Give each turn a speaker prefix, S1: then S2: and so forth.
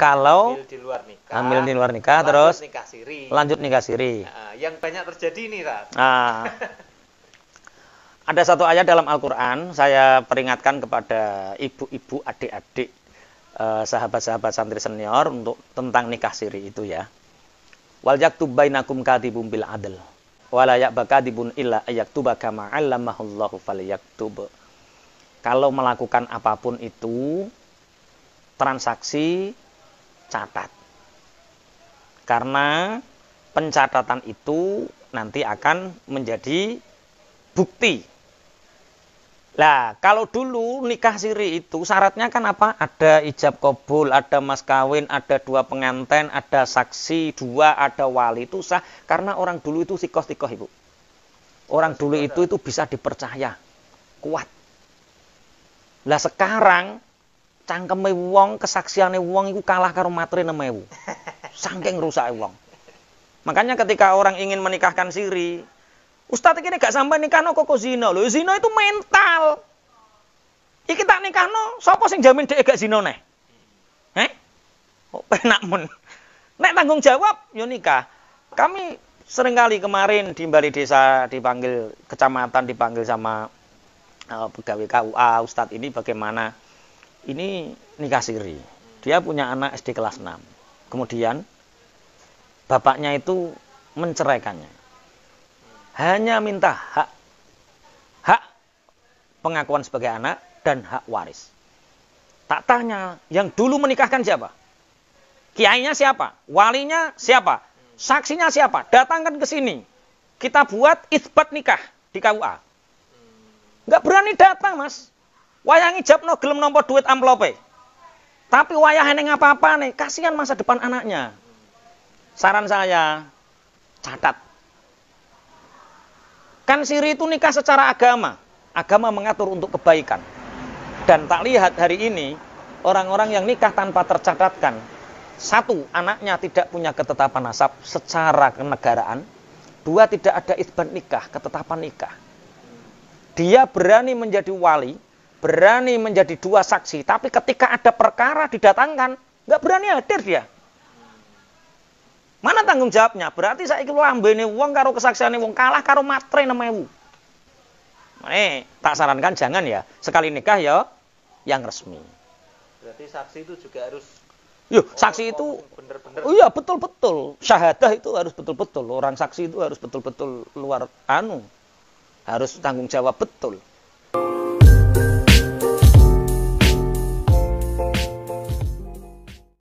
S1: kalau hamil di luar nikah, hamil di luar nikah lanjut terus nikah siri. lanjut nikah siri. Nah, yang banyak terjadi ini, Rat. Nah, ada satu ayat dalam Al-Qur'an saya peringatkan kepada ibu-ibu, adik-adik, eh, sahabat-sahabat santri senior untuk tentang nikah siri itu ya. Wal yaktub bainakum bumbil bil adl. Wala ya'ba katibun illa ayaktuba kama 'allamahullahu falyaktub. Kalau melakukan apapun itu transaksi catat. Karena pencatatan itu nanti akan menjadi bukti. Lah, kalau dulu nikah siri itu syaratnya kan apa? Ada ijab kabul, ada mas kawin, ada dua pengantin ada saksi, dua, ada wali itu sah. Karena orang dulu itu sikoh-sikoh ibu. Orang dulu itu itu bisa dipercaya, kuat. Lah sekarang cangkeme wong, kesaksiane wong iku kalah karo materi mewu. Saking rusake wong. Makanya ketika orang ingin menikahkan siri, Ustadz ini gak sampai nikahno kok zina. Lho zina itu mental. Iki tak no, sapa sing jamin dia gak zina neh? He? Oh, penak mun. Nek tanggung jawab yo nikah. Kami kali kemarin di Bali Desa dipanggil kecamatan dipanggil sama eh, pegawai KUA Ustadz ini bagaimana ini nikah siri. Dia punya anak SD kelas 6. Kemudian bapaknya itu menceraikannya. Hanya minta hak hak pengakuan sebagai anak dan hak waris. Tak tanya yang dulu menikahkan siapa? Kiainya siapa? Walinya siapa? Saksinya siapa? Datangkan ke sini. Kita buat isbat nikah di KUA. Nggak berani datang, Mas. Wayangi no, gelem nampa duit amplope. Tapi wayah ini apa-apa nih, kasihan masa depan anaknya. Saran saya, catat. Kan siri itu nikah secara agama. Agama mengatur untuk kebaikan. Dan tak lihat hari ini, orang-orang yang nikah tanpa tercatatkan, satu, anaknya tidak punya ketetapan nasab secara kenegaraan. Dua, tidak ada isbat nikah, ketetapan nikah. Dia berani menjadi wali, berani menjadi dua saksi, tapi ketika ada perkara didatangkan, nggak berani hadir dia. Mana tanggung jawabnya? Berarti saya ikut ini wong karo kesaksian uang kalah karo matre nemewu. Eh, tak sarankan jangan ya. Sekali nikah ya yang resmi. Berarti saksi itu juga harus Yo, saksi itu oh, oh, bener-bener. Oh iya, betul-betul. Syahadah itu harus betul-betul. Orang saksi itu harus betul-betul luar anu. Harus tanggung jawab betul.